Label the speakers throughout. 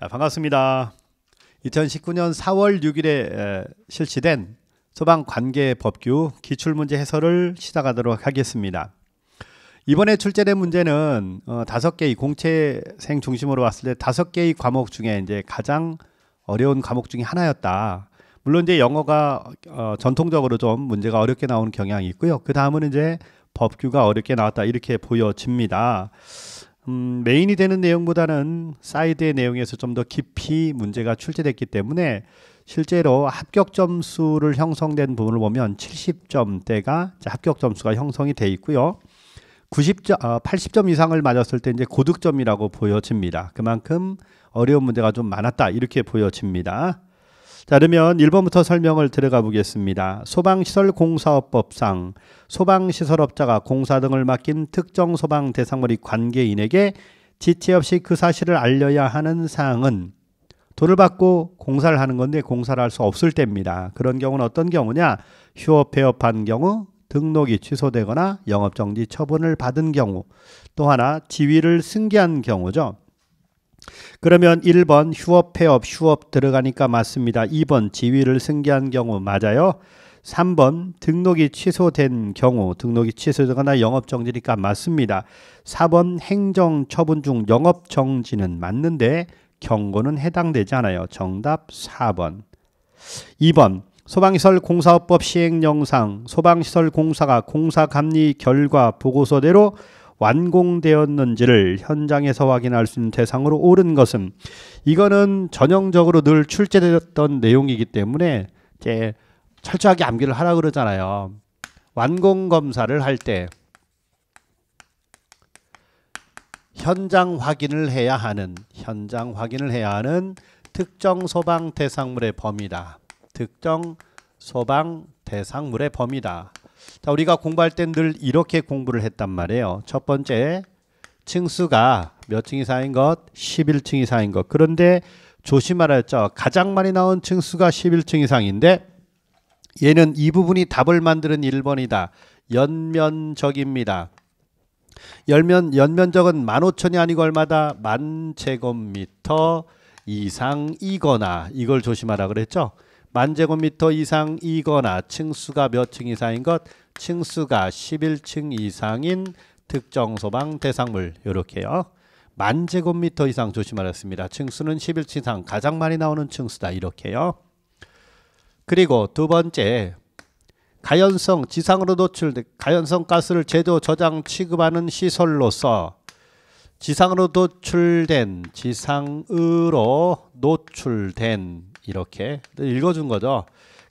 Speaker 1: 자, 반갑습니다. 2019년 4월 6일에 실시된 소방 관계 법규 기출 문제 해설을 시작하도록 하겠습니다. 이번에 출제된 문제는 어, 다섯 개의 공채생 중심으로 봤을 때 다섯 개의 과목 중에 이제 가장 어려운 과목 중에 하나였다. 물론 이제 영어가 어, 전통적으로 좀 문제가 어렵게 나오는 경향이 있고요. 그 다음은 이제 법규가 어렵게 나왔다 이렇게 보여집니다. 음, 메인이 되는 내용보다는 사이드의 내용에서 좀 더 깊이 문제가 출제됐기 때문에 실제로 합격 점수를 형성된 부분을 보면 70점대가 합격 점수가 형성이 돼 있고요. 90점, 어, 80점 이상을 맞았을 때 이제 고득점이라고 보여집니다. 그만큼 어려운 문제가 좀 많았다 이렇게 보여집니다. 자, 그러면 1번부터 설명을 들어가 보겠습니다. 소방시설공사업법상 소방시설업자가 공사 등을 맡긴 특정 소방 대상물이 관계인에게 지체 없이 그 사실을 알려야 하는 사항은 돈을 받고 공사를 하는 건데 공사를 할 수 없을 때입니다. 그런 경우는 어떤 경우냐? 휴업, 폐업한 경우, 등록이 취소되거나 영업정지 처분을 받은 경우, 또 하나 지위를 승계한 경우죠. 그러면 1번 휴업 폐업 휴업 들어가니까 맞습니다. 2번 지위를 승계한 경우 맞아요. 3번 등록이 취소된 경우 등록이 취소되거나 영업정지니까 맞습니다. 4번 행정처분 중 영업정지는 맞는데 경고는 해당되지 않아요. 정답 4번. 2번 소방시설 공사업법 시행영상 소방시설 공사가 공사감리 결과 보고서대로 완공되었는지를 현장에서 확인할 수 있는 대상으로 오른 것은 이거는 전형적으로 늘 출제되었던 내용이기 때문에 이제 철저하게 암기를 하라 그러잖아요. 완공 검사를 할 때 현장 확인을 해야 하는 현장 확인을 해야 하는 특정 소방 대상물의 범위다. 특정 소방 대상물의 범위다. 자, 우리가 공부할 땐늘 이렇게 공부를 했단 말이에요. 첫 번째, 층수가 몇 층 이상인 것? 11층 이상인 것. 그런데 조심하라 했죠. 가장 많이 나온 층수가 11층 이상인데 얘는 이 부분이 답을 만드는 1번이다. 연면적입니다. 열면 연면적은 15,000이 아니고 얼마다? 만 제곱미터 이상이거나 이걸 조심하라 그랬죠. 만 제곱미터 이상이거나 층수가 몇 층 이상인 것 층수가 11층 이상인 특정 소방 대상물 이렇게요만 제곱미터 이상 조심하랬습니다. 층수는 11층 이상 가장 많이 나오는 층수다 이렇게요. 그리고 두 번째 가연성 지상으로 노출된 가연성 가스를 제조 저장 취급하는 시설로서 지상으로 노출된 지상으로 노출된 이렇게 읽어준 거죠.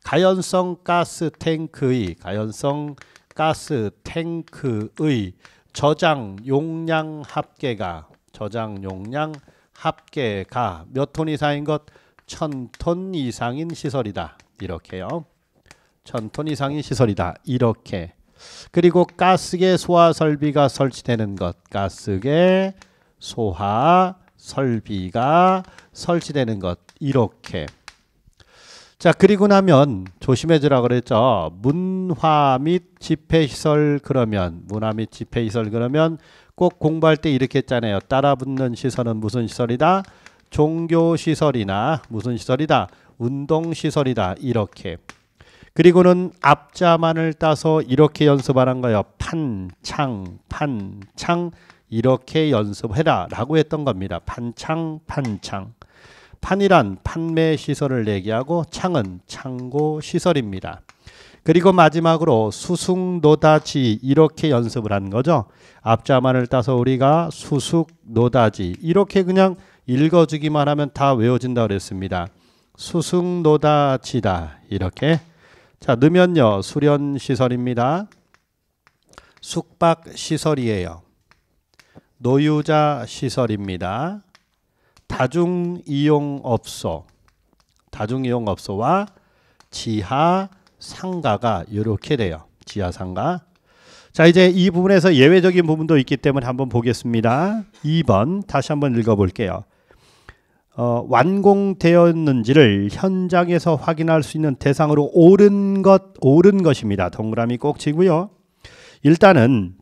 Speaker 1: 가연성 가스 탱크의 가연성 가스 탱크의 저장 용량 합계가 저장 용량 합계가 몇 톤 이상인 것? 천 톤 이상인 시설이다. 이렇게요. 천 톤 이상인 시설이다. 이렇게. 그리고 가스계 소화 설비가 설치되는 것. 가스계 소화 설비가 설치되는 것. 이렇게. 자, 그리고 나면 조심해주라 그랬죠. 문화 및 집회시설 그러면 문화 및 집회시설 그러면 꼭 공부할 때 이렇게 했잖아요. 따라붙는 시설은 무슨 시설이다? 종교시설이나 무슨 시설이다? 운동시설이다. 이렇게. 그리고는 앞자만을 따서 이렇게 연습하는 거예요. 판창, 판창 이렇게 연습해라 라고 했던 겁니다. 판창, 판창. 판이란 판매 시설을 얘기하고 창은 창고 시설입니다. 그리고 마지막으로 수숙노다지 이렇게 연습을 한 거죠. 앞자만을 따서 우리가 수숙노다지 이렇게 그냥 읽어주기만 하면 다 외워진다 그랬습니다. 수숙노다지다 이렇게 자 넣으면요 수련시설입니다. 숙박시설이에요. 노유자 시설입니다. 다중 이용업소, 다중 이용업소와 지하 상가가 이렇게 돼요. 지하 상가. 자, 이제 이 부분에서 예외적인 부분도 있기 때문에 한번 보겠습니다. 2번 다시 한번 읽어 볼게요. 어, 완공되었는지를 현장에서 확인할 수 있는 대상으로 옳은 것, 옳은 것입니다. 동그라미 꼭 치고요. 일단은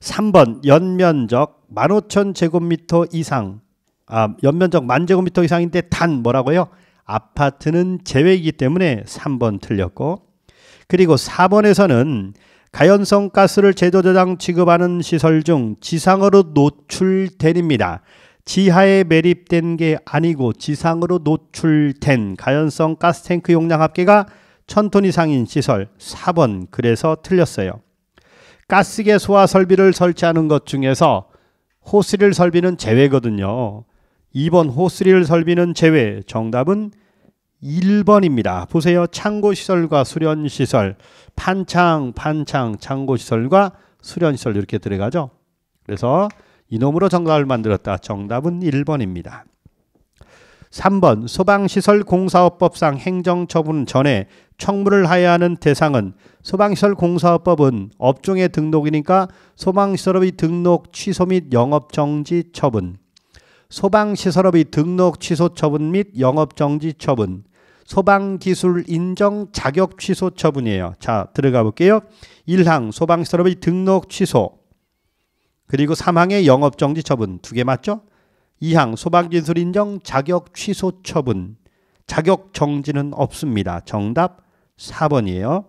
Speaker 1: 3번 연면적 15,000제곱미터 이상 아, 연면적 만 제곱미터 이상인데 단 뭐라고요? 아파트는 제외이기 때문에 3번 틀렸고 그리고 4번에서는 가연성 가스를 제조 저장 취급하는 시설 중 지상으로 노출된입니다. 지하에 매립된 게 아니고 지상으로 노출된 가연성 가스 탱크 용량 합계가 1000톤 이상인 시설 4번 그래서 틀렸어요. 가스계 소화 설비를 설치하는 것 중에서 호스릴 설비는 제외거든요. 2번 호스릴 설비는 제외. 정답은 1번입니다. 보세요. 창고시설과 수련시설, 판창, 판창, 창고시설과 수련시설 이렇게 들어가죠. 그래서 이놈으로 정답을 만들었다. 정답은 1번입니다. 3번 소방시설 공사업법상 행정처분 전에 청문을 하야 하는 대상은 소방시설 공사업법은 업종의 등록이니까 소방시설의 등록 취소 및 영업정지 처분 소방시설업이 등록 취소 처분 및 영업 정지 처분, 소방기술 인정 자격 취소 처분이에요. 자, 들어가 볼게요. 1항 소방시설업의 등록 취소. 그리고 3항의 영업 정지 처분 두 개 맞죠? 2항 소방기술 인정 자격 취소 처분. 자격 정지는 없습니다. 정답 4번이에요.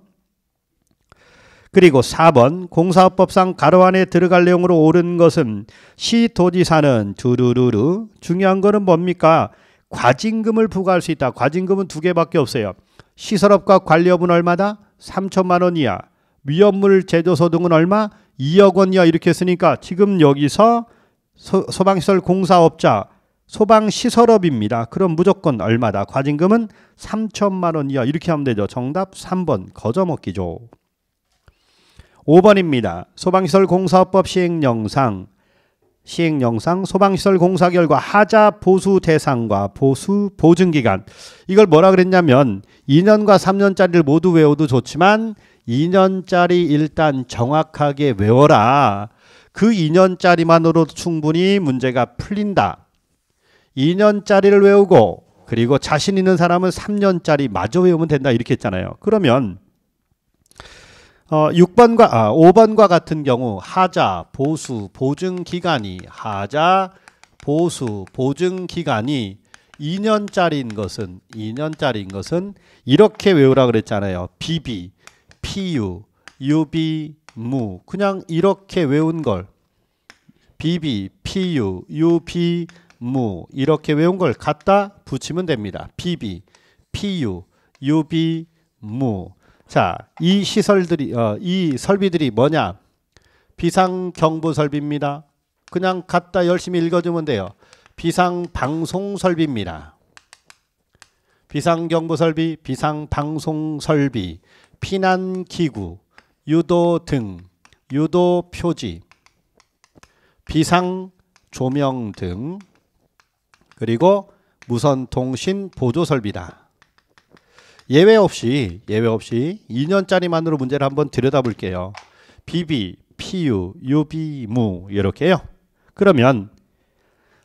Speaker 1: 그리고 4번 공사업법상 가로 안에 들어갈 내용으로 옳은 것은 시도지사는 두루루루 중요한 거는 뭡니까? 과징금을 부과할 수 있다. 과징금은 두 개밖에 없어요. 시설업과 관리업은 얼마다? 3천만 원이야 위험물 제조소 등은 얼마? 2억 원이야 이렇게 했으니까 지금 여기서 소, 방시설 공사업자 소방시설업입니다. 그럼 무조건 얼마다? 과징금은 3천만 원이야 이렇게 하면 되죠. 정답 3번 거저먹기죠. 5번입니다. 소방시설 공사법 시행영상 시행영상 소방시설 공사 결과 하자 보수 대상과 보수 보증기간 이걸 뭐라 그랬냐면 2년과 3년짜리를 모두 외워도 좋지만 2년짜리 일단 정확하게 외워라. 그 2년짜리만으로도 충분히 문제가 풀린다. 2년짜리를 외우고 그리고 자신 있는 사람은 3년짜리 마저 외우면 된다 이렇게 했잖아요. 그러면 어, 6번과 아, 5번과 같은 경우 하자 보수 보증 기간이 하자 보수 보증 기간이 2년짜리인 것은 2년짜리인 것은 이렇게 외우라 그랬잖아요. BB, PU, UB, 무 그냥 이렇게 외운 걸 BB, PU, UB, 무 이렇게 외운 걸 갖다 붙이면 됩니다. BB, PU, UB, 무 자, 이 시설들이 어, 이 설비들이 뭐냐? 비상 경보 설비입니다. 그냥 갖다 열심히 읽어주면 돼요. 비상 방송 설비입니다. 비상 경보 설비, 비상 방송 설비, 피난 기구, 유도 등, 유도 표지, 비상 조명 등, 그리고 무선 통신 보조 설비다. 예외 없이 예외 없이 2년짜리만으로 문제를 한번 들여다볼게요. BB, PU, UB, 무 이렇게요. 그러면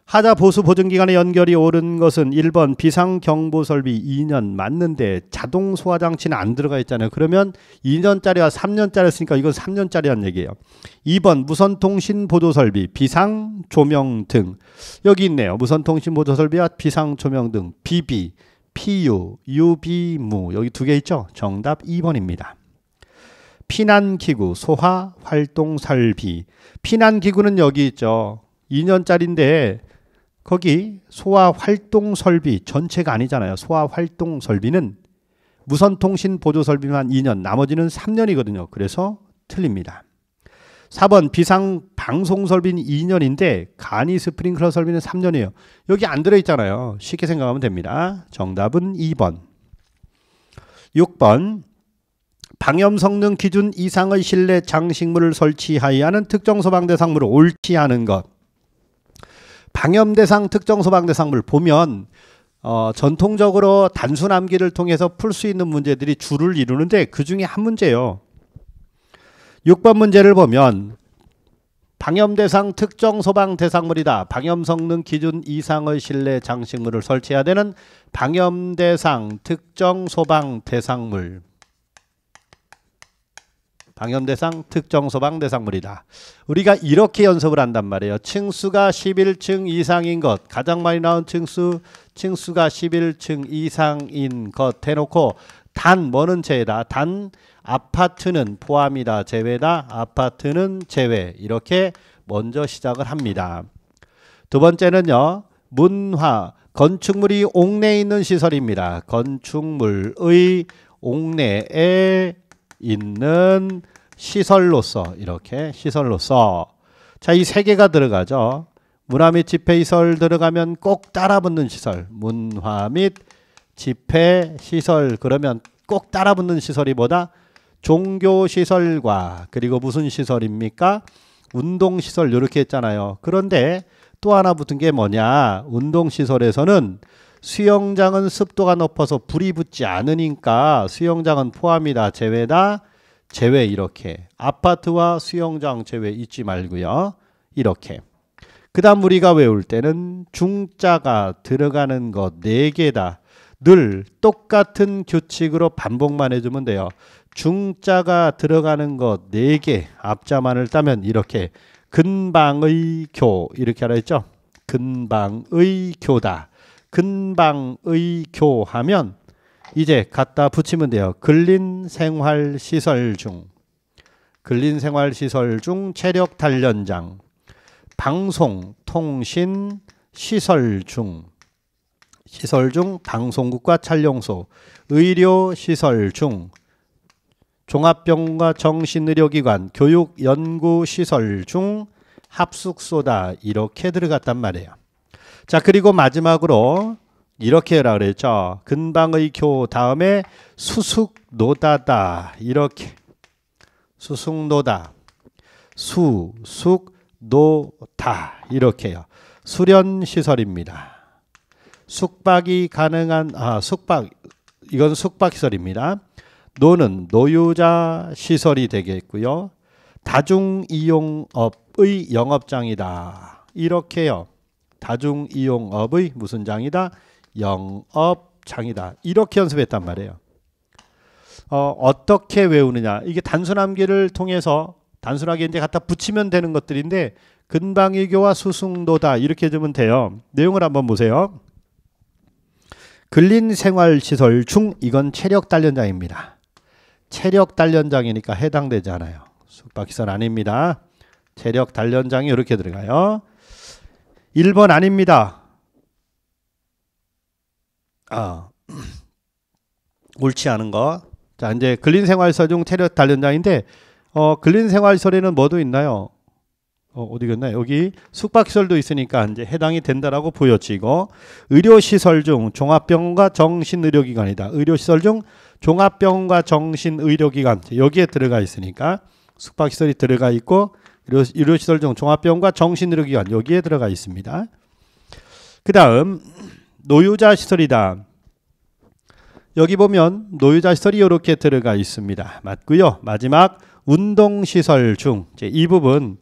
Speaker 1: 하자 보수 보증 기간의 연결이 옳은 것은 1번 비상 경보 설비 2년 맞는데 자동 소화 장치는 안 들어가 있잖아요. 그러면 2년짜리와 3년짜리였으니까 이건 3년짜리란 얘기예요. 2번 무선 통신 보조 설비 비상 조명 등 여기 있네요. 무선 통신 보조 설비와 비상 조명 등 BB 피유, 유비무 여기 두 개 있죠? 정답 2번입니다. 피난기구, 소화, 활동, 설비 피난기구는 여기 있죠. 2년짜리인데 거기 소화 활동 설비 전체가 아니잖아요. 소화 활동 설비는 무선 통신 보조 설비만 2년, 나머지는 3년이거든요. 그래서 틀립니다. 4번 비상 방송 설비는 2년인데 간이 스프링클러 설비는 3년이에요. 여기 안 들어있잖아요. 쉽게 생각하면 됩니다. 정답은 2번. 6번 방염 성능 기준 이상의 실내 장식물을 설치하여야 하는 특정 소방 대상물을 옳지 않은 것. 방염 대상 특정 소방 대상물 보면 어, 전통적으로 단순 암기를 통해서 풀 수 있는 문제들이 줄을 이루는데 그 중에 한 문제예요. 6번 문제를 보면 방염 대상 특정 소방 대상물이다. 방염 성능 기준 이상의 실내 장식물을 설치해야 되는 방염 대상 특정 소방 대상물. 방염 대상 특정 소방 대상물이다. 우리가 이렇게 연습을 한단 말이에요. 층수가 11층 이상인 것, 가장 많이 나온 층수, 층수가 11층 이상인 것 해놓고 단 뭐는 죄다. 단 아파트는 포함이다 제외다 아파트는 제외 이렇게 먼저 시작을 합니다. 두 번째는요. 문화 건축물이 옥내에 있는 시설입니다. 건축물의 옥내에 있는 시설로서 이렇게 시설로서 자이 세 개가 들어가죠. 문화 및 집회시설 들어가면 꼭 따라붙는 시설 문화 및 집회시설 그러면 꼭 따라붙는 시설이 뭐다? 종교 시설과 그리고 무슨 시설입니까? 운동 시설 이렇게 했잖아요. 그런데 또 하나 붙은 게 뭐냐? 운동 시설에서는 수영장은 습도가 높아서 불이 붙지 않으니까 수영장은 포함이다. 제외다. 제외 이렇게. 아파트와 수영장 제외 잊지 말고요. 이렇게. 그다음 우리가 외울 때는 중자가 들어가는 것 네 개다. 늘 똑같은 규칙으로 반복만 해주면 돼요. 중자가 들어가는 것 네 개 앞자만을 따면 이렇게 근방의 교 이렇게 하라 했죠 근방의 교다. 근방의 교 하면 이제 갖다 붙이면 돼요. 근린 생활 시설 중 근린 생활 시설 중 체력 단련장 방송 통신 시설 중 시설 중 방송국과 촬영소 의료 시설 중 종합병원과 정신의료기관, 교육, 연구시설 중 합숙소다 이렇게 들어갔단 말이에요. 자 그리고 마지막으로 이렇게 해라 그랬죠. 근방의 교 다음에 수숙노다다 이렇게 수숙노다 수숙노다 이렇게요. 수련 시설입니다. 숙박이 가능한 아 숙박 이건 숙박 시설입니다. 노는 노유자 시설이 되겠고요. 다중이용업의 영업장이다. 이렇게요. 다중이용업의 무슨 장이다? 영업장이다. 이렇게 연습했단 말이에요. 어, 떻게 외우느냐? 이게 단순 암기를 통해서 단순하게 이제 갖다 붙이면 되는 것들인데 근방위교와 수승도다 이렇게 주면 돼요. 내용을 한번 보세요. 근린생활시설 중 이건 체력 단련장입니다. 체력 단련장이니까 해당되지 않아요. 숙박시설 아닙니다. 체력 단련장이 이렇게 들어가요. 1번 아닙니다. 아, 옳지 않은 거. 자, 이제 근린생활서 중 체력 단련장인데, 어, 근린생활설에는 뭐도 있나요? 어, 어디 갔나 여기 숙박시설도 있으니까 이제 해당이 된다라고 보여지고 의료시설 중 종합병원과 정신의료기관이다. 의료시설 중 종합병원과 정신의료기관 여기에 들어가 있으니까 숙박시설이 들어가 있고 의료, 의료시설 중 종합병원과 정신의료기관 여기에 들어가 있습니다. 그 다음 노유자 시설이다. 여기 보면 노유자 시설이 이렇게 들어가 있습니다. 맞고요. 마지막 운동시설 중 이 부분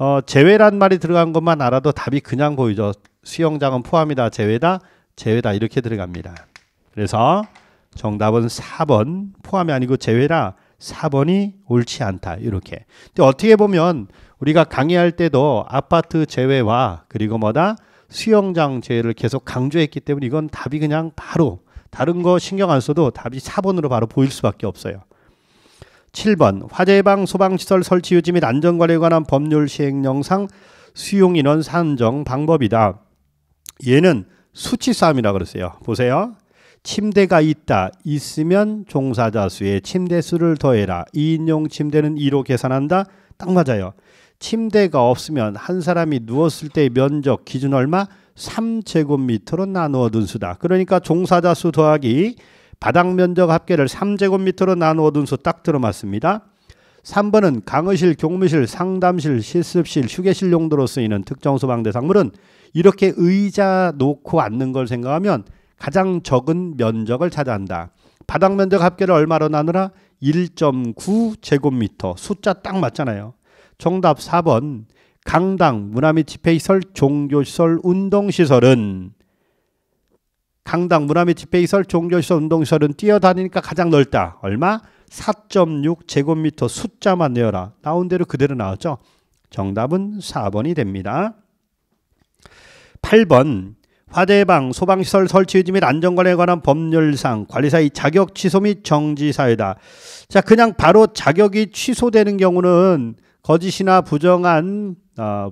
Speaker 1: 어, 제외란 말이 들어간 것만 알아도 답이 그냥 보이죠. 수영장은 포함이다. 제외다. 제외다. 이렇게 들어갑니다. 그래서 정답은 4번 포함이 아니고 제외라 4번이 옳지 않다. 이렇게. 근데 어떻게 보면 우리가 강의할 때도 아파트 제외와 그리고 뭐다 수영장 제외를 계속 강조했기 때문에 이건 답이 그냥 바로 다른 거 신경 안 써도 답이 4번으로 바로 보일 수밖에 없어요. 7번 화재방 예 소방시설 설치 유지 및 안전관리에 관한 법률 시행 령상 수용 인원 산정 방법이다. 얘는 수치 싸움이라 그랬어요. 보세요. 침대가 있다. 있으면 종사자 수에 침대 수를 더해라. 2인용 침대는 2로 계산한다. 딱 맞아요. 침대가 없으면 한 사람이 누웠을 때 면적 기준 얼마? 3제곱미터로 나누어 둔 수다. 그러니까 종사자 수 더하기 바닥 면적 합계를 3제곱미터로 나누어 둔 수 딱 들어맞습니다. 3번은 강의실, 교무실, 상담실, 실습실, 휴게실 용도로 쓰이는 특정 소방 대상물은 이렇게 의자 놓고 앉는 걸 생각하면 가장 적은 면적을 차지한다. 바닥 면적 합계를 얼마로 나누나1.9 제곱미터. 숫자 딱 맞잖아요. 정답 4번. 강당, 문화 및 집회시설, 종교시설, 운동시설은 강당, 문화 및 집회시설, 종교시설, 운동시설은 뛰어다니니까 가장 넓다. 얼마? 4.6 제곱미터 숫자만 내어라. 나온 대로 그대로 나왔죠. 정답은 4번이 됩니다. 8번 화대방 소방시설 설치 유지 및 안전관에 리 관한 법률상 관리사의 자격 취소 및 정지 사유다. 자, 그냥 바로 자격이 취소되는 경우는 거짓이나 부정한 어,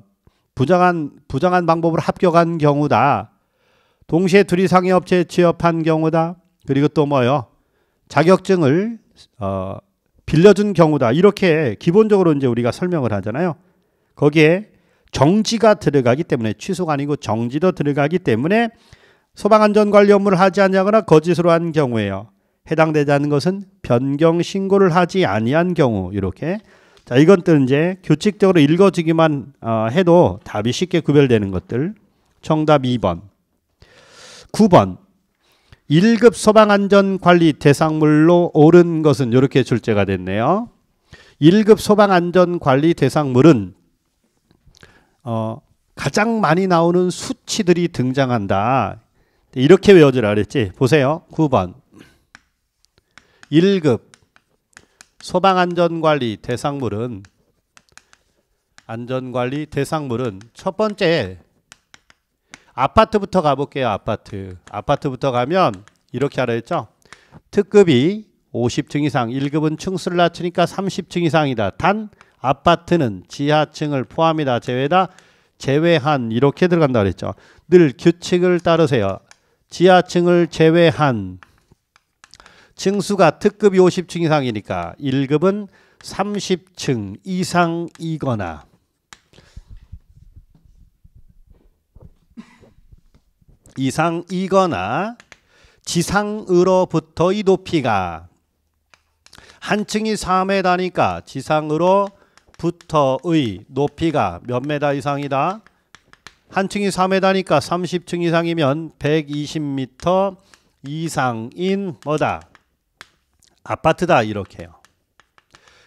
Speaker 1: 부정한 부정한 방법으로 합격한 경우다. 동시에 둘 이상의 업체에 취업한 경우다. 그리고 또 뭐요? 자격증을 어, 빌려준 경우다. 이렇게 기본적으로 이제 우리가 설명을 하잖아요. 거기에 정지가 들어가기 때문에 취소가 아니고 정지도 들어가기 때문에 소방안전 관리 업무를 하지 않냐거나 거짓으로 한 경우에요. 해당되지 않는 것은 변경 신고를 하지 아니한 경우 이렇게 자 이건 또 이제 규칙적으로 읽어주기만 어, 해도 답이 쉽게 구별되는 것들 정답 2번 9번 1급 소방안전관리 대상물로 오른 것은 이렇게 출제가 됐네요. 1급 소방안전관리 대상물은 어, 가장 많이 나오는 수치들이 등장한다. 이렇게 외워주라 그랬지. 보세요. 9번 1급 소방안전관리 대상물은 안전관리 대상물은 첫 번째 아파트부터 가볼게요. 아파트. 아파트부터 가면 이렇게 하라 했죠. 특급이 50층 이상, 1급은 층수를 낮추니까 30층 이상이다. 단 아파트는 지하층을 포함이다. 제외다. 제외한 이렇게 들어간다 그랬죠. 늘 규칙을 따르세요. 지하층을 제외한 층수가 특급이 50층 이상이니까 1급은 30층 이상이거나 이상이거나 지상으로부터 이 높이가 한층이 4m니까 지상으로부터의 높이가 몇 메다 이상이다? 한층이 4m니까 30층 이상이면 120m 이상인 뭐다? 아파트다 이렇게요.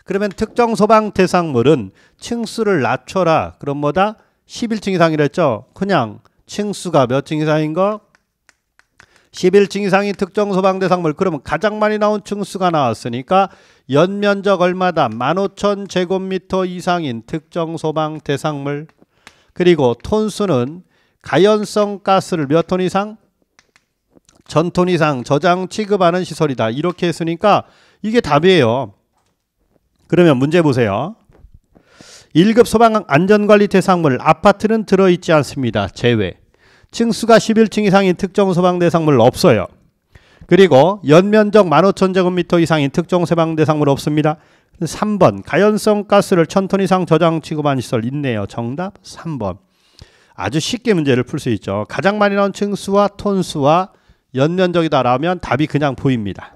Speaker 1: 그러면 특정 소방 대상물은 층수를 낮춰라. 그럼 뭐다? 11층 이상이랬죠? 그냥 층수가 몇 층 이상인 가 11층 이상이 특정 소방 대상물 그러면 가장 많이 나온 층수가 나왔으니까 연면적 얼마다 15,000 제곱미터 이상인 특정 소방 대상물 그리고 톤수는 가연성 가스를 몇 톤 이상 전 톤 이상 저장 취급하는 시설이다 이렇게 했으니까 이게 답이에요 그러면 문제 보세요 1급 소방 안전관리 대상물 아파트는 들어있지 않습니다. 제외. 층수가 11층 이상인 특정 소방 대상물 없어요. 그리고 연면적 15,000제곱미터 이상인 특정 소방 대상물 없습니다. 3번 가연성 가스를 1000톤 이상 저장 취급한 시설 있네요. 정답 3번. 아주 쉽게 문제를 풀 수 있죠. 가장 많이 나온 층수와 톤수와 연면적이다라면 답이 그냥 보입니다.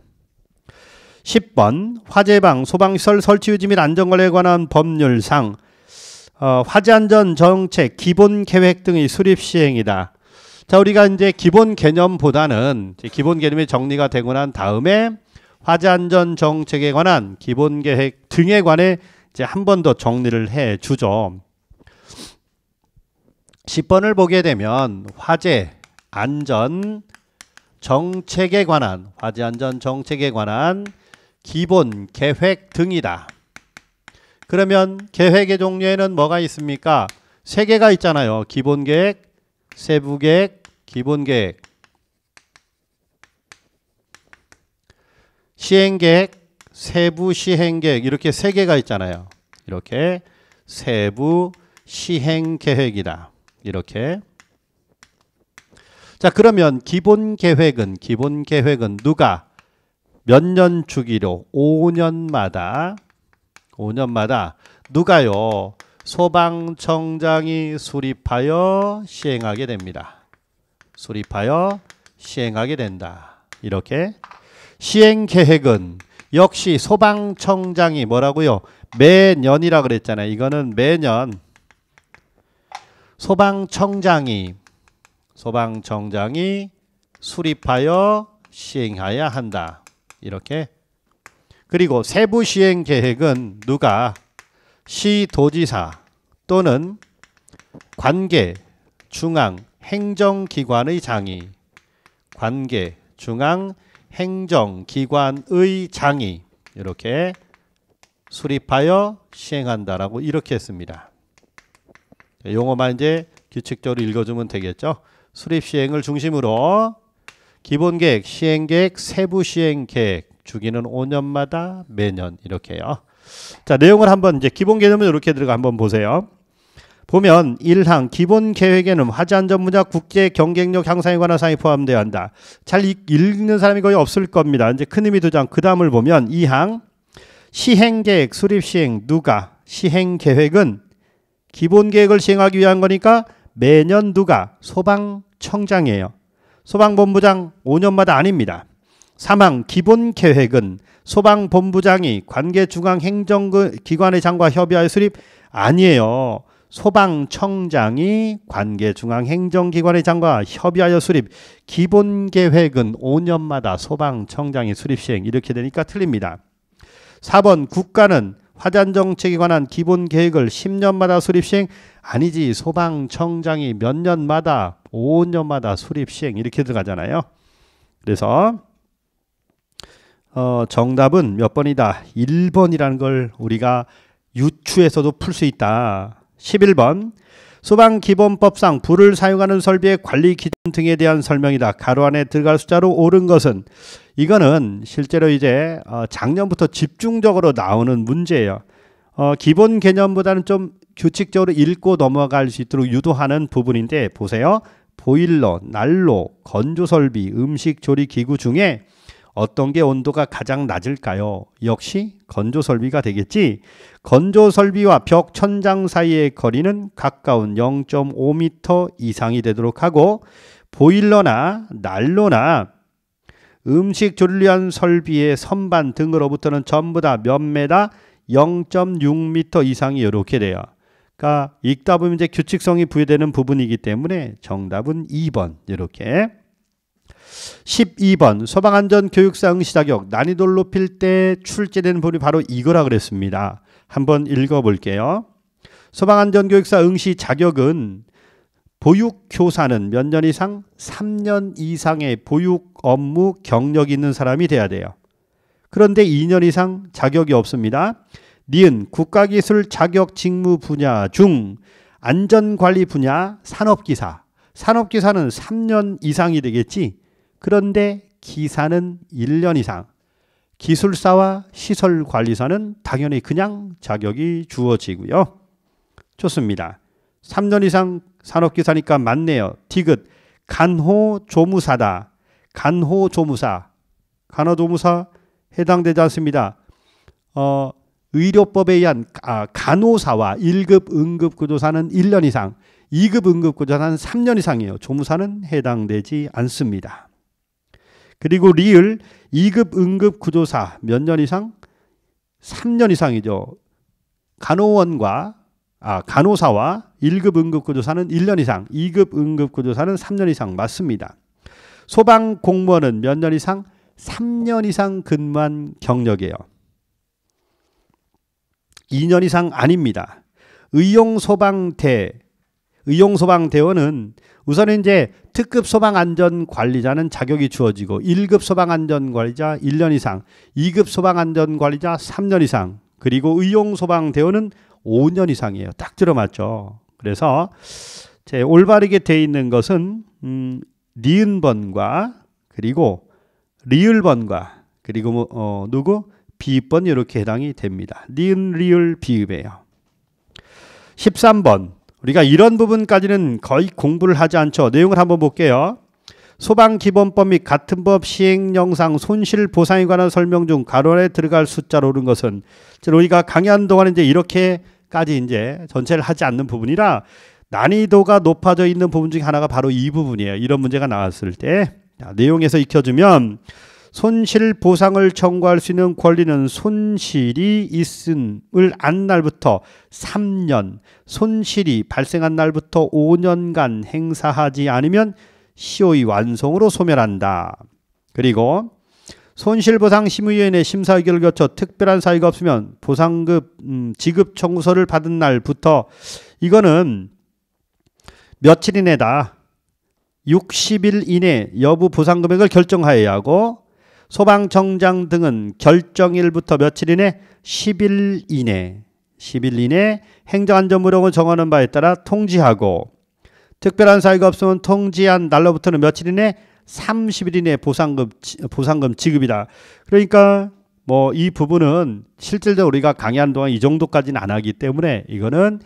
Speaker 1: 10번 화재방 소방시설 설치 유지 및 안전관리에 관한 법률상 어, 화재안전 정책 기본 계획 등의 수립 시행이다. 자, 우리가 이제 기본 개념보다는 이제 기본 개념이 정리가 되고 난 다음에 화재안전 정책에 관한 기본 계획 등에 관해 이제 한 번 더 정리를 해 주죠. 10번을 보게 되면 화재 안전 정책에 관한 화재 안전 정책에 관한 기본 계획 등이다. 그러면 계획의 종류에는 뭐가 있습니까? 세 개가 있잖아요. 기본 계획, 세부 계획, 기본 계획. 시행 계획, 세부 시행 계획 이렇게 세 개가 있잖아요. 이렇게 세부 시행 계획이다. 이렇게 자 그러면 기본 계획은 기본 계획은 누가 몇 년 주기로 5년마다 5년마다 누가요? 소방청장이 수립하여 시행하게 됩니다. 수립하여 시행하게 된다. 이렇게 시행 계획은 역시 소방청장이 뭐라고요? 매년이라 그랬잖아요. 이거는 매년 소방청장이 소방청장이 수립하여 시행하야 한다. 이렇게 그리고 세부 시행 계획은 누가 시도지사 또는 관계 중앙 행정기관의 장이 관계 중앙 행정기관의 장이 이렇게 수립하여 시행한다라고 이렇게 했습니다. 용어만 이제 규칙적으로 읽어주면 되겠죠. 수립 시행을 중심으로 기본계획, 시행계획, 세부시행계획 주기는 5년마다 매년 이렇게요. 자, 내용을 한번 이제 기본 개념은 이렇게 들어가 한번 보세요. 보면 1항 기본 계획에는 화재안전 분야 국제 경쟁력 향상에 관한 사항이 포함되어 한다. 잘 읽는 사람이 거의 없을 겁니다. 이제 큰 의미 두장 그다음을 보면 2항 시행 계획 수립 시행 누가 시행 계획은 기본 계획을 시행하기 위한 거니까 매년 누가 소방청장이에요. 소방본부장 5년마다 아닙니다. 사망 기본 계획은 소방본부장이 관계중앙행정기관의 장과 협의하여 수립 아니에요. 소방청장이 관계중앙행정기관의 장과 협의하여 수립 기본 계획은 5년마다 소방청장이 수립 시행 이렇게 되니까 틀립니다. 4번 국가는 화산정책에 관한 기본 계획을 10년마다 수립 시행 아니지 소방청장이 몇 년마다 5년마다 수립 시행 이렇게 들어가잖아요. 그래서 어, 정답은 몇 번이다. 1번이라는 걸 우리가 유추에서도 풀 수 있다. 11번. 소방 기본법상 불을 사용하는 설비의 관리 기준 등에 대한 설명이다. 가로 안에 들어갈 숫자로 오른 것은 이거는 실제로 이제 어, 작년부터 집중적으로 나오는 문제예요. 어, 기본 개념보다는 좀 규칙적으로 읽고 넘어갈 수 있도록 유도하는 부분인데 보세요. 보일러, 난로, 건조 설비, 음식 조리 기구 중에 어떤 게 온도가 가장 낮을까요? 역시 건조 설비가 되겠지. 건조 설비와 벽 천장 사이의 거리는 가까운 0.5m 이상이 되도록 하고 보일러나 난로나 음식 조리한 설비의 선반 등으로부터는 전부 다 몇 메다 0.6m 이상이 이렇게 돼요. 그러니까 읽다 보면 이제 규칙성이 부여되는 부분이기 때문에 정답은 2번 이렇게. 12번 소방안전교육상 사 시자격 난이도를 높일 때 출제되는 부분이 바로 이거라 그랬습니다. 한번 읽어볼게요. 소방안전교육사 응시 자격은 보육교사는 몇 년 이상? 3년 이상의 보육 업무 경력이 있는 사람이 돼야 돼요. 그런데 2년 이상 자격이 없습니다. 니은 국가기술 자격 직무 분야 중 안전관리 분야 산업기사. 산업기사는 3년 이상이 되겠지. 그런데 기사는 1년 이상, 기술사와 시설 관리사는 당연히 그냥 자격이 주어지고요. 좋습니다. 3년 이상 산업기사니까 맞네요. 디귿 간호조무사다. 간호조무사. 간호조무사 해당되지 않습니다. 어, 의료법에 의한 아, 간호사와 1급 응급구조사는 1년 이상, 2급 응급구조사는 3년 이상이에요. 조무사는 해당되지 않습니다. 그리고 리을 2급 응급 구조사 몇 년 이상? 3년 이상이죠. 간호원과 아, 간호사와 1급 응급구조사는 1년 이상, 2급 응급구조사는 3년 이상 맞습니다. 소방 공무원은 몇 년 이상? 3년 이상 근무한 경력이에요. 2년 이상 아닙니다. 의용 소방대 의용소방대원은 우선 은 이제 특급 소방안전관리자는 자격이 주어지고 1급 소방안전관리자 1년 이상, 2급 소방안전관리자 3년 이상, 그리고 의용소방대원은 5년 이상이에요. 딱 들어맞죠. 그래서 제 올바르게 돼 있는 것은 음, 니은번과 그리고 리을번과 그리고 뭐, 어, 누구 비번 이렇게 해당이 됩니다. 니은 리을 비읍이에요. 13번 우리가 이런 부분까지는 거의 공부를 하지 않죠. 내용을 한번 볼게요. 소방기본법 및 같은 법 시행 영상 손실 보상에 관한 설명 중 가로에 들어갈 숫자로 오른 것은 우리가 강의하는 동안 이제 이렇게까지 이제 전체를 하지 않는 부분이라 난이도가 높아져 있는 부분 중에 하나가 바로 이 부분이에요. 이런 문제가 나왔을 때 내용에서 익혀주면 손실 보상을 청구할 수 있는 권리는 손실이 있음을 안 날부터 3년, 손실이 발생한 날부터 5년간 행사하지 않으면 시효의 완성으로 소멸한다. 그리고 손실보상심의위원회 심사 의결을 거쳐 특별한 사유가 없으면 보상급 음, 지급 청구서를 받은 날부터 이거는 며칠 이내다 60일 이내 여부 보상 금액을 결정하여야 하고 소방청장 등은 결정일부터 며칠 이내 10일 이내 10일 이내 행정안전부령을 정하는 바에 따라 통지하고 특별한 사유가 없으면 통지한 날로부터는 며칠 이내 30일 이내 보상금 보상금 지급이다. 그러니까 뭐 이 부분은 실질적으로 우리가 강의한 동안 이 정도까지는 안 하기 때문에 이거는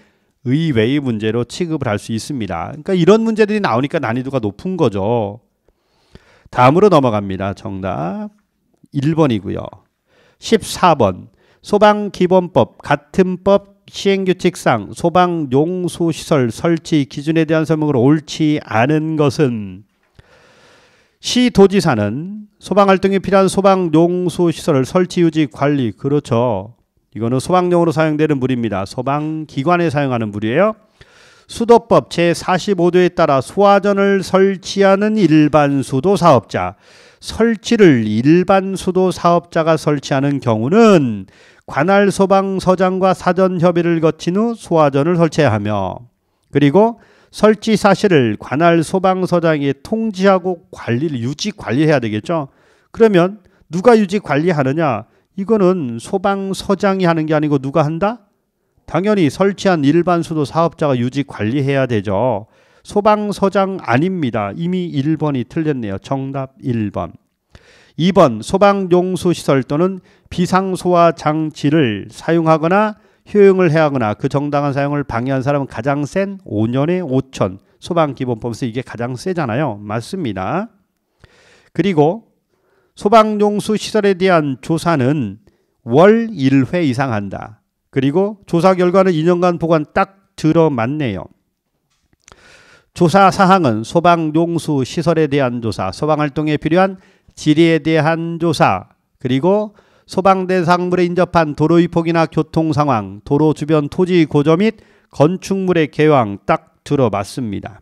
Speaker 1: 의외의 문제로 취급을 할 수 있습니다. 그러니까 이런 문제들이 나오니까 난이도가 높은 거죠. 다음으로 넘어갑니다. 정답 1번이고요. 14번 소방 기본법 같은 법 시행규칙상 소방 용수시설 설치 기준에 대한 설명으로 옳지 않은 것은 시도지사는 소방활동에 필요한 소방용수시설을 설치 유지 관리 그렇죠 이거는 소방용으로 사용되는 물입니다 소방기관에 사용하는 물이에요 수도법 제45조에 따라 소화전을 설치하는 일반 수도 사업자, 설치를 일반 수도 사업자가 설치하는 경우는 관할 소방서장과 사전 협의를 거친 후 소화전을 설치 하며 그리고 설치 사실을 관할 소방서장이 통지하고 관리를 유지 관리해야 되겠죠. 그러면 누가 유지 관리하느냐? 이거는 소방서장이 하는 게 아니고 누가 한다? 당연히 설치한 일반 수도 사업자가 유지 관리해야 되죠. 소방서장 아닙니다. 이미 1번이 틀렸네요. 정답 1번. 2번 소방용수시설 또는 비상소화 장치를 사용하거나 효용을 해 하거나 그 정당한 사용을 방해한 사람은 가장 센 5년에 5천 소방기본법에서 이게 가장 세잖아요. 맞습니다. 그리고 소방용수시설에 대한 조사는 월 1회 이상 한다. 그리고 조사 결과는 2년간 보관 딱 들어맞네요. 조사 사항은 소방 용수 시설에 대한 조사, 소방 활동에 필요한 지리에 대한 조사, 그리고 소방 대상물에 인접한 도로위 폭이나 교통 상황, 도로 주변 토지 고조및 건축물의 개황 딱 들어맞습니다.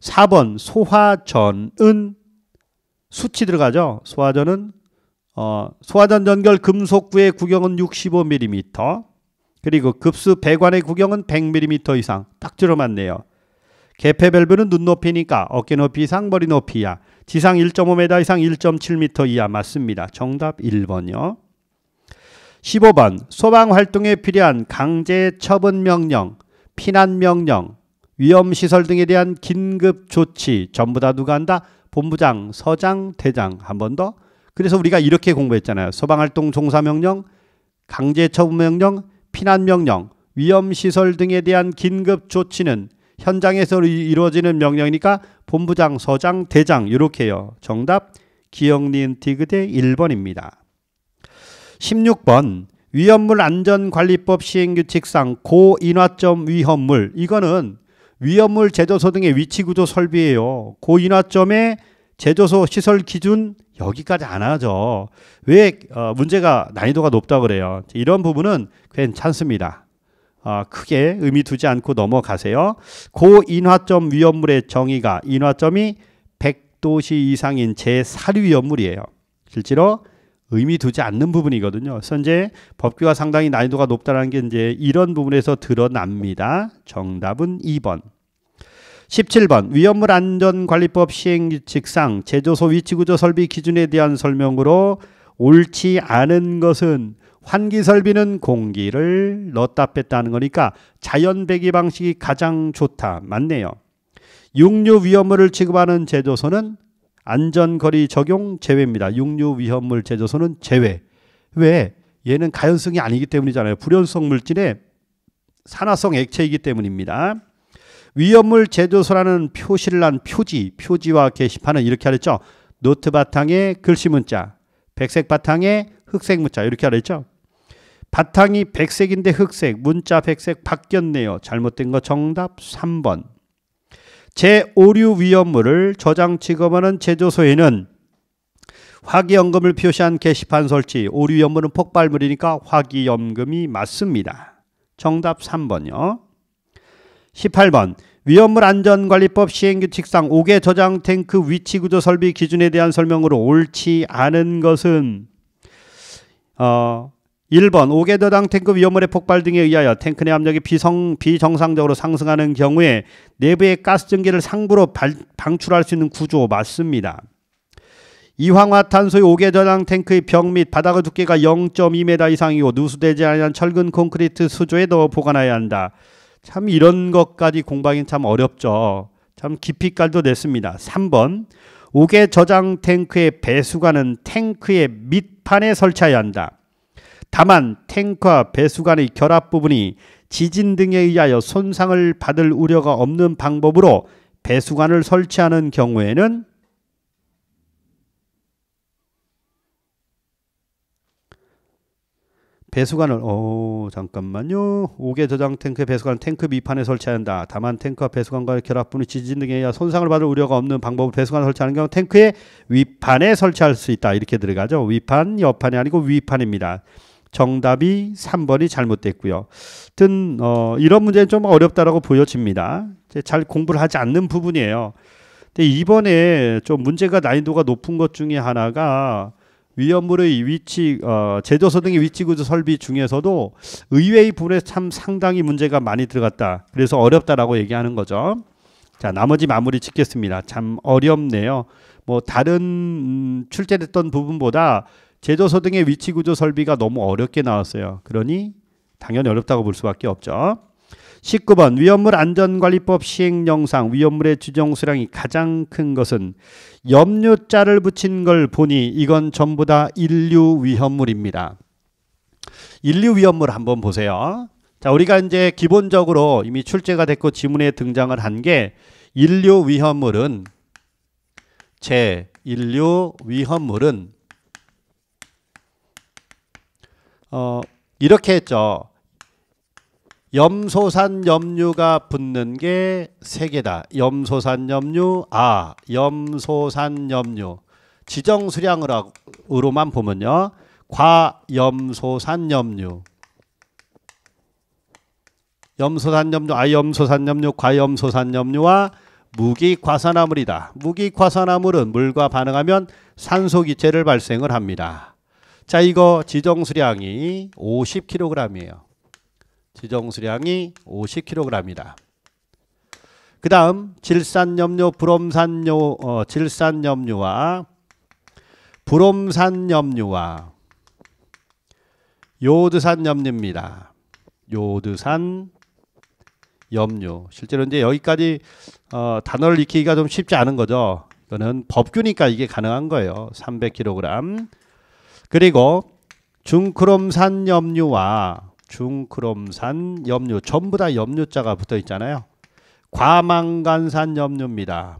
Speaker 1: 4번 소화전은 수치 들어가죠. 소화전은 어, 소화전 연결 금속구의 구경은 65mm, 그리고 급수 배관의 구경은 100mm 이상 딱 들어맞네요. 개폐 밸브는 눈높이니까 어깨 높이 이상 머리 높이야. 지상 1.5m 이상 1.7m 이하 맞습니다. 정답 1번요. 15번 소방 활동에 필요한 강제 처분 명령, 피난 명령, 위험 시설 등에 대한 긴급 조치 전부 다 누가 한다? 본부장, 서장, 대장 한번더 그래서 우리가 이렇게 공부했잖아요. 소방활동 종사명령, 강제처분명령, 피난명령, 위험시설 등에 대한 긴급 조치는 현장에서 이루어지는 명령이니까 본부장, 서장, 대장 이렇게요. 정답 기억 니은티 그대 1번입니다. 16번 위험물 안전관리법 시행규칙상 고인화점 위험물 이거는 위험물 제조소 등의 위치구조 설비예요. 고인화점의 제조소 시설 기준 여기까지 안 하죠. 왜 어, 문제가 난이도가 높다 그래요? 이런 부분은 괜찮습니다. 어, 크게 의미 두지 않고 넘어가세요. 고인화점 위험물의 정의가 인화점이 100도씨 이상인 제4류 위험물이에요. 실제로 의미 두지 않는 부분이거든요. 현재 법규가 상당히 난이도가 높다는 게 이제 이런 부분에서 드러납니다. 정답은 2번. 17번 위험물 안전관리법 시행규칙상 제조소 위치구조 설비 기준에 대한 설명으로 옳지 않은 것은 환기 설비는 공기를 넣었다 뺐다 하는 거니까 자연 배기 방식이 가장 좋다. 맞네요. 육류 위험물을 취급하는 제조소는 안전거리 적용 제외입니다. 육류 위험물 제조소는 제외. 왜? 얘는 가연성이 아니기 때문이잖아요. 불연성 물질의 산화성 액체이기 때문입니다. 위험물 제조소라는 표시를 한 표지, 표지와 게시판은 이렇게 하랬죠. 노트 바탕에 글씨 문자, 백색 바탕에 흑색 문자 이렇게 하랬죠. 바탕이 백색인데 흑색, 문자 백색 바뀌었네요. 잘못된 거 정답 3번. 제오류 위험물을 저장 취급하는 제조소에는 화기연금을 표시한 게시판 설치, 오류 연물은 폭발물이니까 화기연금이 맞습니다. 정답 3번요. 18번 위험물 안전관리법 시행규칙상 5개 저장 탱크 위치 구조 설비 기준에 대한 설명으로 옳지 않은 것은 어 1번 5개 저장 탱크 위험물의 폭발 등에 의하여 탱크 내 압력이 비성, 비정상적으로 상승하는 경우에 내부의 가스 증기를 상부로 발, 방출할 수 있는 구조 맞습니다. 이황화탄소의 5개 저장 탱크의 벽 및 바닥의 두께가 0.2m 이상이고 누수되지 않은 철근 콘크리트 수조에 넣어 보관해야 한다. 참 이런 것까지 공부하기는 참 어렵죠. 참 깊이깔도 냈습니다. 3번 우의 저장 탱크의 배수관은 탱크의 밑판에 설치해야 한다. 다만 탱크와 배수관의 결합 부분이 지진 등에 의하여 손상을 받을 우려가 없는 방법으로 배수관을 설치하는 경우에는 배수관을 어 잠깐만요. 5개 저장 탱크 배수관 탱크 밑판에 설치한다. 다만 탱크와 배수관과의 결합분이 지진 등에 의해 손상을 받을 우려가 없는 방법으로 배수관을 설치하는 경우 탱크의 윗판에 설치할 수 있다. 이렇게 들어가죠. 위판, 옆판이 아니고 위판입니다. 정답이 3번이 잘못됐고요. 든 어, 이런 문제는 좀 어렵다라고 보여집니다. 잘 공부를 하지 않는 부분이에요. 근데 이번에 좀 문제가 난이도가 높은 것 중에 하나가 위험물의 위치, 어, 제조소 등의 위치구조 설비 중에서도 의외의 분에 참 상당히 문제가 많이 들어갔다. 그래서 어렵다라고 얘기하는 거죠. 자, 나머지 마무리 짓겠습니다. 참 어렵네요. 뭐 다른 음, 출제됐던 부분보다 제조소 등의 위치구조 설비가 너무 어렵게 나왔어요. 그러니 당연히 어렵다고 볼 수밖에 없죠. 19번 위험물 안전관리법 시행영상 위험물의 규정 수량이 가장 큰 것은 염료자를 붙인 걸 보니 이건 전부 다 인류 위험물입니다. 인류 위험물 한번 보세요. 자, 우리가 이제 기본적으로 이미 출제가 됐고 지문에 등장을 한게 인류 위험물은 제 인류 위험물은 어 이렇게 했죠. 염소산 염류가 붙는 게 세 개다. 염소산 염류 아 염소산 염류 지정 수량으로만 보면요. 과염소산 염류 염소산 염류 아염소산 염류 과염소산 염류와 무기과산화물이다. 무기과산화물은 물과 반응하면 산소기체를 발생을 합니다. 자 이거 지정수량이 50kg이에요. 지정 수량이 50kg이다. 그 다음 질산염료, 브롬산료, 어, 질산염료와 브롬산염료와 요드산염료입니다. 요드산 염료. 실제로 이제 여기까지 어, 단어를 익히기가 좀 쉽지 않은 거죠. 이거는 법규니까 이게 가능한 거예요. 300kg. 그리고 중크롬산 염료와 중크롬산 염류 전부 다 염류자가 붙어 있잖아요. 과망간산 염류입니다.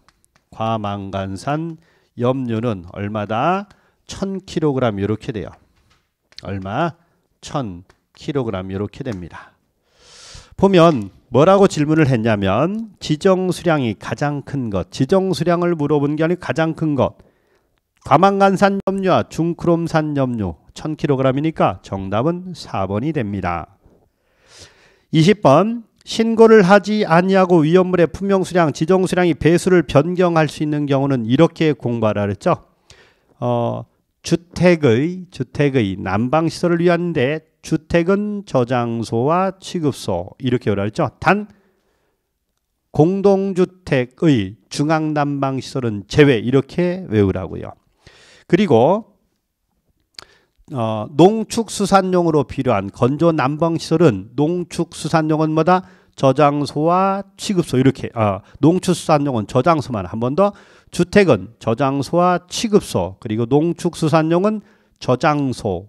Speaker 1: 과망간산 염류는 얼마다? 1000kg 이렇게 돼요. 얼마? 1000kg 이렇게 됩니다. 보면 뭐라고 질문을 했냐면 지정 수량이 가장 큰 것, 지정 수량을 물어본 게아니고 가장 큰 것. 과망간산 염류와 중크롬산 염류 1000kg이니까 정답은 4번이 됩니다. 20번 신고를 하지 아니하고 위험물의 품명수량, 지정수량이 배수를 변경할 수 있는 경우는 이렇게 공부하랬죠 어, 주택의 주택의 난방 시설을 위한데 주택은 저장소와 취급소 이렇게 오라 죠단 공동주택의 중앙난방 시설은 제외 이렇게 외우라고요. 그리고 어, 농축수산용으로 필요한 건조 난방시설은 농축수산용은 뭐다? 저장소와 취급소 이렇게 아, 농축수산용은 저장소만 한 번 더 주택은 저장소와 취급소 그리고 농축수산용은 저장소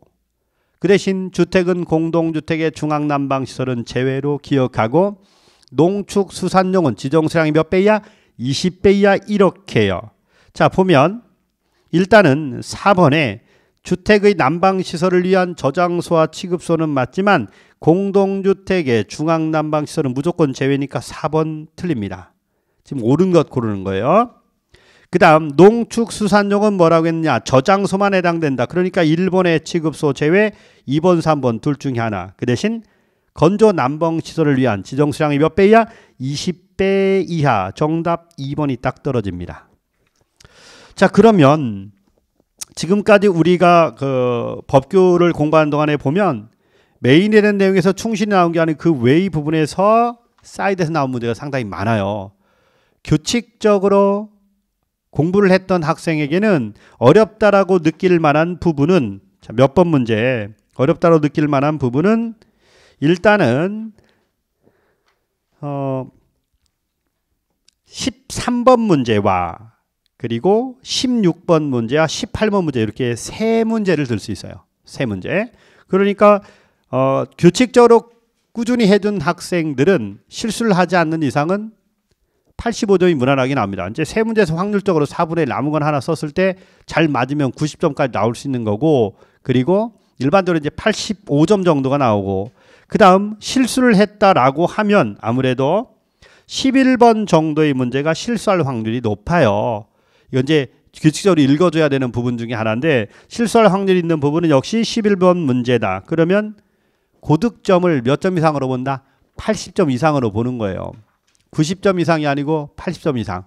Speaker 1: 그 대신 주택은 공동주택의 중앙난방시설은 제외로 기억하고 농축수산용은 지정수량이 몇 배야? 20배 야 이렇게요. 자 보면 일단은 4번에 주택의 난방 시설을 위한 저장소와 취급소는 맞지만 공동주택의 중앙 난방 시설은 무조건 제외니까 4번 틀립니다. 지금 옳은 것 고르는 거예요. 그 다음 농축수산용은 뭐라고 했냐 저장소만 해당된다 그러니까 1번의 취급소 제외 2번 3번 둘 중에 하나 그 대신 건조 난방 시설을 위한 지정수량이 몇배야 20배 이하 정답 2번이 딱 떨어집니다 자 그러면 지금까지 우리가 그 법규를 공부하는 동안에 보면 메인이라는 내용에서 충실히 나온 게 아닌 그 외의 부분에서 사이드에서 나온 문제가 상당히 많아요. 규칙적으로 공부를 했던 학생에게는 어렵다라고 느낄 만한 부분은 몇 번 문제 어렵다고 느낄 만한 부분은 일단은 어 13번 문제와 그리고 16번 문제와 18번 문제 이렇게 세 문제를 들 수 있어요. 세 문제. 그러니까 어, 규칙적으로 꾸준히 해둔 학생들은 실수를 하지 않는 이상은 85점이 무난하게 나옵니다. 이제 세 문제에서 확률적으로 4분의 남은 건 하나 썼을 때 잘 맞으면 90점까지 나올 수 있는 거고 그리고 일반적으로 이제 85점 정도가 나오고 그 다음 실수를 했다라고 하면 아무래도 11번 정도의 문제가 실수할 확률이 높아요. 이건 이제 규칙적으로 읽어줘야 되는 부분 중에 하나인데 실수할 확률이 있는 부분은 역시 11번 문제다. 그러면 고득점을 몇 점 이상으로 본다? 80점 이상으로 보는 거예요. 90점 이상이 아니고 80점 이상.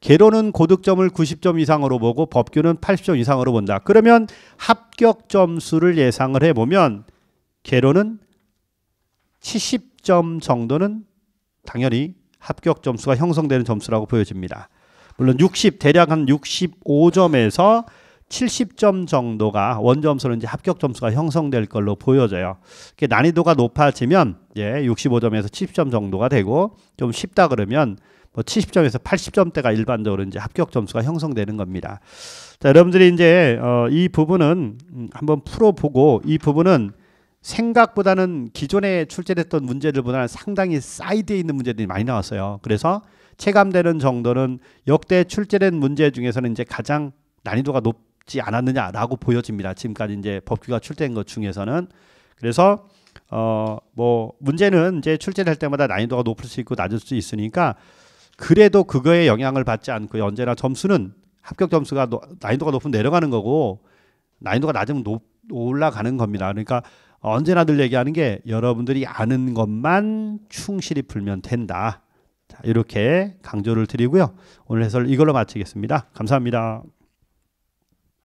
Speaker 1: 개로는 고득점을 90점 이상으로 보고 법규는 80점 이상으로 본다. 그러면 합격 점수를 예상을 해보면 개로는 70점 정도는 당연히 합격 점수가 형성되는 점수라고 보여집니다. 물론 60 대략 한 65점에서 70점 정도가 원점수로 이제 합격 점수가 형성될 걸로 보여져요. 난이도가 높아지면 예, 65점에서 70점 정도가 되고 좀 쉽다 그러면 뭐 70점에서 80점대가 일반적으로 이제 합격 점수가 형성되는 겁니다. 자, 여러분들이 이제 어, 이 부분은 음, 한번 풀어보고 이 부분은 생각보다는 기존에 출제됐던 문제들보다는 상당히 사이드에 있는 문제들이 많이 나왔어요. 그래서 체감되는 정도는 역대 출제된 문제 중에서는 이제 가장 난이도가 높지 않았느냐라고 보여집니다. 지금까지 이제 법규가 출제된 것 중에서는 그래서 어뭐 문제는 이제 출제될 때마다 난이도가 높을 수 있고 낮을 수 있으니까 그래도 그거에 영향을 받지 않고 언제나 점수는 합격 점수가 노, 난이도가 높으면 내려가는 거고 난이도가 낮으면 높, 올라가는 겁니다. 그러니까 언제나 늘 얘기하는 게 여러분들이 아는 것만 충실히 풀면 된다. 이렇게 강조를 드리고요. 오늘 해설 이걸로 마치겠습니다. 감사합니다.